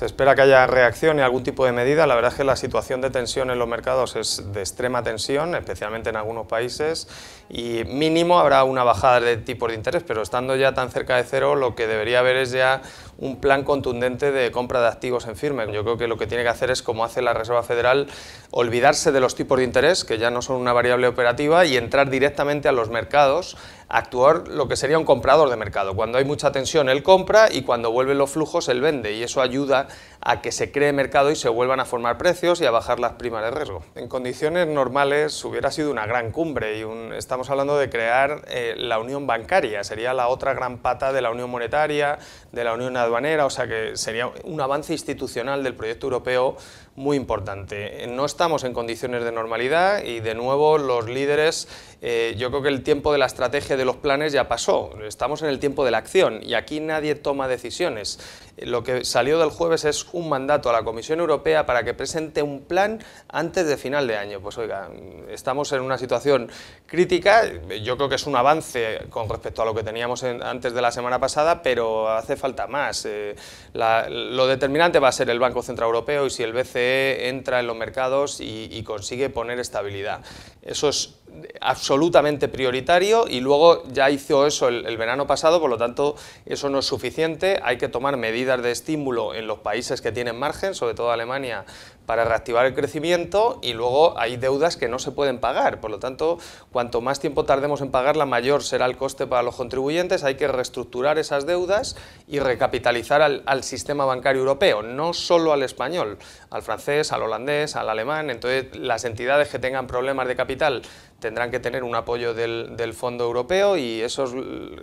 Se espera que haya reacción y algún tipo de medida. La verdad es que la situación de tensión en los mercados es de extrema tensión, especialmente en algunos países, y mínimo habrá una bajada de tipos de interés, pero estando ya tan cerca de cero, lo que debería haber es ya un plan contundente de compra de activos en firme. Yo creo que lo que tiene que hacer es, como hace la Reserva Federal, olvidarse de los tipos de interés, que ya no son una variable operativa, y entrar directamente a los mercados, actuar lo que sería un comprador de mercado. Cuando hay mucha tensión, él compra y cuando vuelven los flujos, él vende. Y eso ayuda a que se cree mercado y se vuelvan a formar precios y a bajar las primas de riesgo. En condiciones normales hubiera sido una gran cumbre y un, estamos hablando de crear eh, la unión bancaria, sería la otra gran pata de la unión monetaria, de la unión manera, o sea que sería un avance institucional del proyecto europeo muy importante. No estamos en condiciones de normalidad y de nuevo los líderes, eh, yo creo que el tiempo de la estrategia de los planes ya pasó, estamos en el tiempo de la acción y aquí nadie toma decisiones. Lo que salió del jueves es un mandato a la Comisión Europea para que presente un plan antes de final de año. Pues oiga, estamos en una situación crítica, yo creo que es un avance con respecto a lo que teníamos antes de la semana pasada, pero hace falta más. Pues, eh, lo determinante va a ser el Banco Central Europeo y si el BCE entra en los mercados y, y consigue poner estabilidad. Eso es absolutamente prioritario y luego ya hizo eso el, verano pasado, por lo tanto eso no es suficiente, hay que tomar medidas de estímulo en los países que tienen margen, sobre todo Alemania, para reactivar el crecimiento y luego hay deudas que no se pueden pagar, por lo tanto cuanto más tiempo tardemos en pagarla mayor será el coste para los contribuyentes, hay que reestructurar esas deudas y recapitalizar al, al sistema bancario europeo, no solo al español, al francés, al holandés, al alemán, entonces las entidades que tengan problemas de capital tendrán que tener un apoyo del, Fondo Europeo y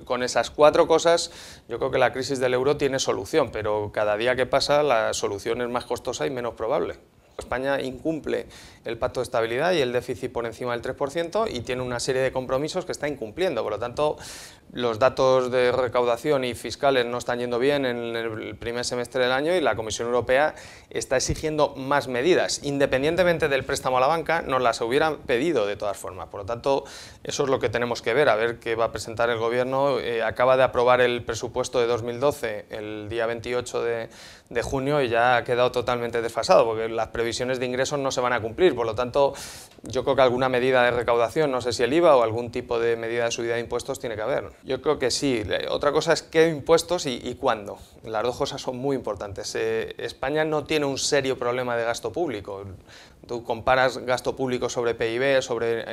con esas cuatro cosas yo creo que la crisis del euro tiene solución, pero cada día que pasa la solución es más costosa y menos probable. España incumple el pacto de estabilidad y el déficit por encima del 3% y tiene una serie de compromisos que está incumpliendo. Por lo tanto, los datos de recaudación y fiscales no están yendo bien en el primer semestre del año y la Comisión Europea está exigiendo más medidas. Independientemente del préstamo a la banca, nos las hubieran pedido de todas formas. Por lo tanto, eso es lo que tenemos que ver, a ver qué va a presentar el Gobierno. Eh, acaba de aprobar el presupuesto de 2012 el día 28 de, de junio y ya ha quedado totalmente desfasado, porque las previsiones previsiones de ingresos no se van a cumplir. Por lo tanto, yo creo que alguna medida de recaudación, no sé si el IVA o algún tipo de medida de subida de impuestos tiene que haber. Yo creo que sí. Eh, otra cosa es qué impuestos y, y cuándo. Las dos cosas son muy importantes. Eh, España no tiene un serio problema de gasto público. Tú comparas gasto público sobre PIB, sobre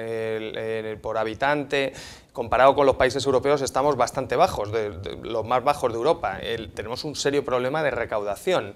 el, por habitante, comparado con los países europeos estamos bastante bajos, de, los más bajos de Europa. tenemos un serio problema de recaudación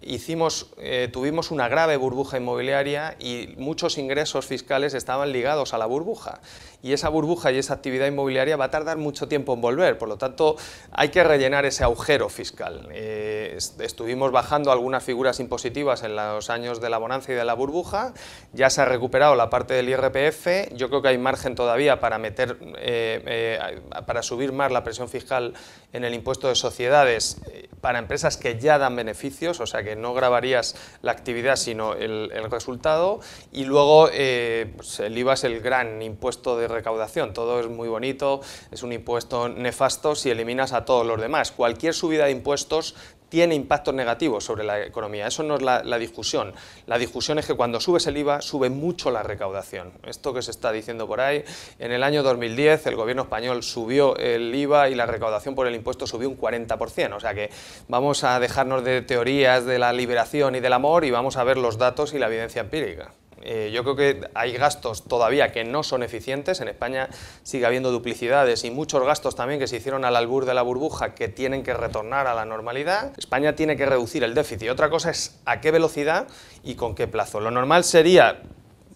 hicimos, eh, tuvimos una grave burbuja inmobiliaria y muchos ingresos fiscales estaban ligados a la burbuja. Y esa burbuja y esa actividad inmobiliaria va a tardar mucho tiempo en volver, por lo tanto hay que rellenar ese agujero fiscal. Eh, estuvimos bajando algunas figuras impositivas en los años de la bonanza y de la burbuja, ya se ha recuperado la parte del IRPF, yo creo que hay margen todavía para, meter, eh, para subir más la presión fiscal en el impuesto de sociedades para empresas que ya dan beneficios, o sea que no grabarías la actividad sino el, resultado y luego eh, pues, el IVA es el gran impuesto de recaudación, todo es muy bonito, es un impuesto nefasto si eliminas a todos los demás. Cualquier subida de impuestos tiene impactos negativos sobre la economía. Eso no es la, la, discusión. La discusión es que cuando subes el IVA, sube mucho la recaudación. Esto que se está diciendo por ahí, en el año 2010 el gobierno español subió el IVA y la recaudación por el impuesto subió un 40%, o sea que Vamos a dejarnos de teorías de la liberación y del amor y vamos a ver los datos y la evidencia empírica. Eh, yo creo que hay gastos todavía que no son eficientes. En España sigue habiendo duplicidades y muchos gastos también que se hicieron al albur de la burbuja que tienen que retornar a la normalidad. España tiene que reducir el déficit. Otra cosa es a qué velocidad y con qué plazo. Lo normal sería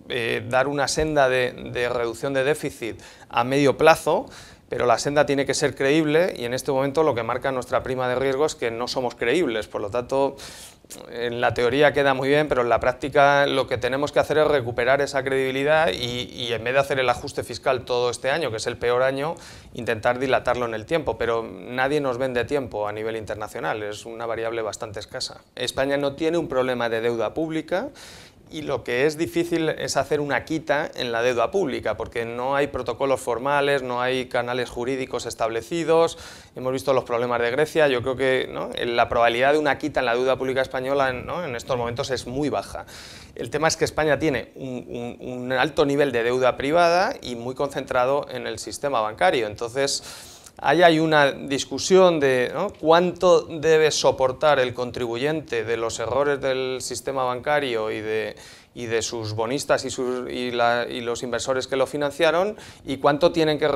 eh, dar una senda de reducción de déficit a medio plazo pero la senda tiene que ser creíble y en este momento lo que marca nuestra prima de riesgo es que no somos creíbles, por lo tanto en la teoría queda muy bien, pero en la práctica lo que tenemos que hacer es recuperar esa credibilidad y, en vez de hacer el ajuste fiscal todo este año, que es el peor año, intentar dilatarlo en el tiempo, pero nadie nos vende tiempo a nivel internacional, es una variable bastante escasa. España no tiene un problema de deuda pública y lo que es difícil es hacer una quita en la deuda pública, porque no hay protocolos formales, no hay canales jurídicos establecidos, hemos visto los problemas de Grecia, yo creo que la probabilidad de una quita en la deuda pública española en estos momentos es muy baja. El tema es que España tiene un, un alto nivel de deuda privada y muy concentrado en el sistema bancario, entonces Ahí hay una discusión de cuánto debe soportar el contribuyente de los errores del sistema bancario y de, y de sus bonistas y, sus, y, los inversores que lo financiaron y cuánto tienen que,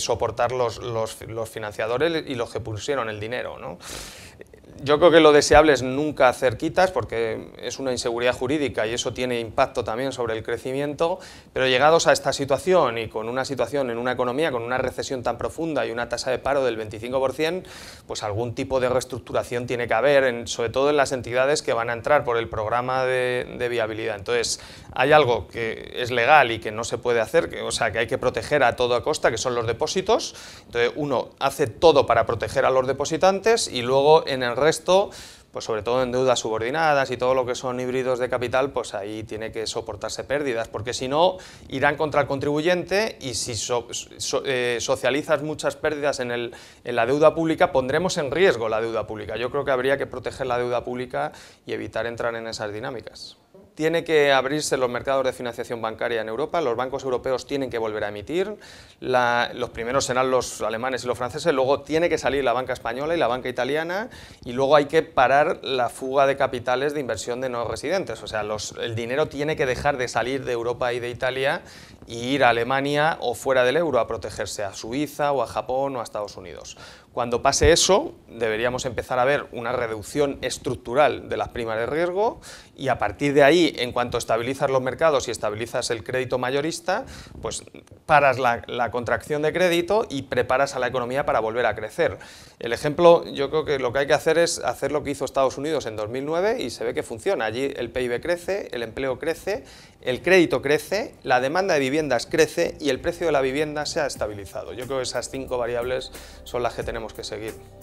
soportar los, los, los, financiadores y los que pusieron el dinero. ¿no? Yo creo que lo deseable es nunca hacer quitas porque es una inseguridad jurídica y eso tiene impacto también sobre el crecimiento, pero llegados a esta situación y con una situación en una economía con una recesión tan profunda y una tasa de paro del 25%, pues algún tipo de reestructuración tiene que haber, sobre todo en las entidades que van a entrar por el programa de, viabilidad. Entonces, hay algo que es legal y que no se puede hacer, o sea, que hay que proteger a toda costa, que son los depósitos. Entonces, uno hace todo para proteger a los depositantes y luego en el resto esto, pues sobre todo en deudas subordinadas y todo lo que son híbridos de capital, pues ahí tiene que soportarse pérdidas, porque si no, irán contra el contribuyente y si eh, socializas muchas pérdidas en, la deuda pública, pondremos en riesgo la deuda pública. Yo creo que habría que proteger la deuda pública y evitar entrar en esas dinámicas tiene que abrirse los mercados de financiación bancaria en Europa, los bancos europeos tienen que volver a emitir, los primeros serán los alemanes y los franceses, luego tiene que salir la banca española y la banca italiana y luego hay que parar la fuga de capitales de inversión de no residentes, o sea, el dinero tiene que dejar de salir de Europa y de Italia ir a Alemania o fuera del euro a protegerse a Suiza o a Japón o a Estados Unidos. Cuando pase eso, deberíamos empezar a ver una reducción estructural de las primas de riesgo y a partir de ahí, en cuanto estabilizas los mercados y estabilizas el crédito mayorista, pues paras la, la contracción de crédito y preparas a la economía para volver a crecer. El ejemplo, yo creo que lo que hay que hacer es hacer lo que hizo Estados Unidos en 2009 y se ve que funciona. Allí el PIB crece, el empleo crece, el crédito crece, la demanda de vivienda crece y el precio de la vivienda se ha estabilizado. Yo creo que esas cinco variables son las que tenemos que seguir.